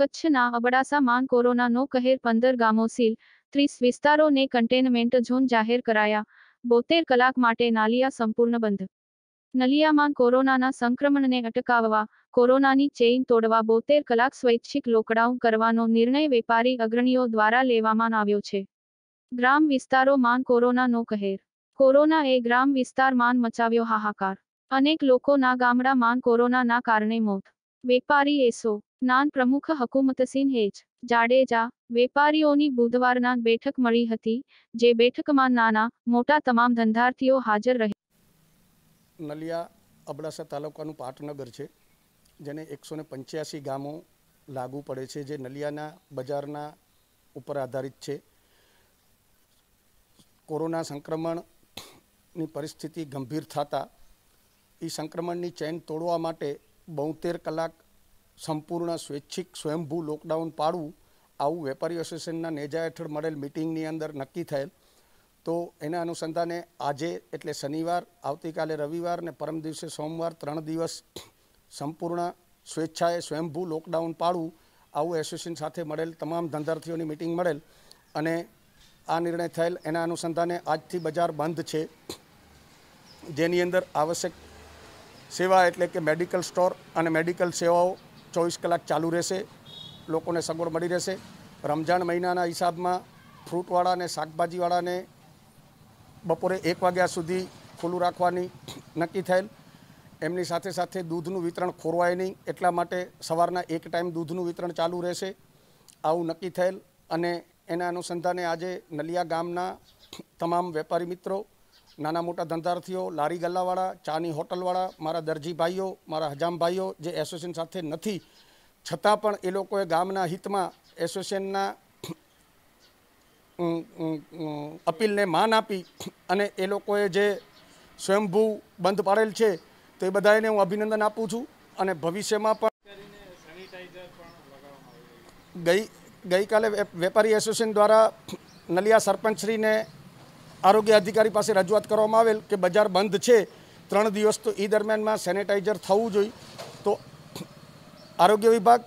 કચ્છના અબડાસામાં કોરોનાનો કહેર પંદર ગામો સીલ ત્રીસ વિસ્તારોને કન્ટેનમેન્ટ ઝોન જાહેર કરાયા બોતેર કલાક માટે નાલિયા સંપૂર્ણ બંધ નલિયામાં કોરોનાના સંક્રમણને અટકાવવા કોરોનાની ચેઇન તોડવા બોતેર કલાક સ્વૈચ્છિક લોકડાઉન કરવાનો નિર્ણય વેપારી અગ્રણીઓ દ્વારા લેવામાં આવ્યો છે ગ્રામ વિસ્તારોમાં કોરોનાનો કહેર કોરોના એ ગ્રામ વિસ્તારમાં મચાવ્યો હાહાકાર અનેક લોકોના ગામડામાં કોરોનાના કારણે મોત વેપારી એસો નાન પ્રમુખ હકુમતસીન હેચ જાડેજા વેપારીઓની બુધવારના બેઠક મળી હતી જે બેઠકમાં નાના મોટા તમામ ધંધાર્થીઓ હાજર રહે નલિયા અબડાસા તાલુકાનું પાટનગર છે જેને એકસો ને પંચ્યાસી ગામો લાગુ પડે છે જે નલિયાના બજારના ઉપર આધારિત છે કોરોના સંક્રમણની પરિસ્થિતિ ગંભીર થતાં એ સંક્રમણની ચેન તોડવા માટે બોતેર કલાક સંપૂર્ણ સ્વૈચ્છિક સ્વયંભૂ લોકડાઉન પાડવું આવું વેપારી એસોસિએશનના નેજા હેઠળ મળેલ મિટિંગની અંદર નક્કી થયેલ તો એના અનુસંધાને આજે એટલે શનિવાર આવતીકાલે રવિવાર ને પરમ દિવસે સોમવાર ત્રણ દિવસ સંપૂર્ણ સ્વેચ્છાએ સ્વયંભૂ લોકડાઉન પાડવું આવું એસોસિએશન સાથે મળેલ તમામ ધંધાર્થીઓની મિટિંગ મળેલ અને આ નિર્ણય થયેલ એના અનુસંધાને આજથી બજાર બંધ છે જેની અંદર આવશ્યક સેવા એટલે કે મેડિકલ સ્ટોર અને મેડિકલ સેવાઓ ચોવીસ કલાક ચાલુ રહેશે લોકોને સગવડ મળી રહેશે રમજાન મહિનાના હિસાબમાં ફ્રૂટવાળા અને શાકભાજીવાળાને બપોરે એક વાગ્યા સુધી ખુલ્લું રાખવાની નક્કી થયેલ એમની સાથે સાથે દૂધનું વિતરણ ખોરવાય નહીં એટલા માટે સવારના એક ટાઈમ દૂધનું વિતરણ ચાલુ રહેશે આવું નક્કી થયેલ અને એના અનુસંધાને આજે નલિયા ગામના તમામ વેપારી મિત્રો નાના મોટા ધંધાર્થીઓ લારી ગલ્લાવાળા ચાની હોટલવાળા મારા દરજી ભાઈઓ મારા હજામ ભાઈઓ જે એસોસિએશન સાથે નથી છતાં પણ એ લોકોએ ગામના હિતમાં એસોસિએશનના અપીલને માન આપી અને એ લોકોએ જે સ્વયંભૂ બંધ પાડેલ છે તો એ બધાને હું અભિનંદન આપું છું અને ભવિષ્યમાં પણ ગઈ ગઈકાલે વેપારી એસોસિએશન દ્વારા નલિયા સરપંચશ્રીને આરોગ્ય અધિકારી પાસે રજૂઆત કરવામાં આવેલ કે બજાર બંધ છે ત્રણ દિવસ તો એ દરમિયાનમાં સેનેટાઈઝર થવું જોઈએ તો આરોગ્ય વિભાગ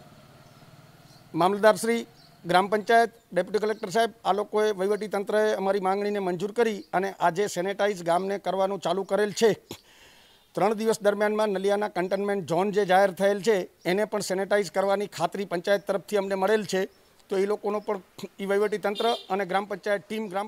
મામલતદારશ્રી ગ્રામ પંચાયત ડેપ્યુટી કલેક્ટર સાહેબ આ લોકોએ વહીવટીતંત્રએ અમારી માંગણીને મંજૂર કરી અને આજે સેનેટાઈઝ ગામને કરવાનું ચાલુ કરેલ છે ત્રણ દિવસ દરમિયાનમાં નલિયાના કન્ટેનમેન્ટ ઝોન જે જાહેર થયેલ છે એને પણ સેનેટાઈઝ કરવાની ખાતરી પંચાયત તરફથી અમને મળેલ છે તો એ લોકોનો પણ એ વહીવટીતંત્ર અને ગ્રામ પંચાયત ટીમ ગ્રામ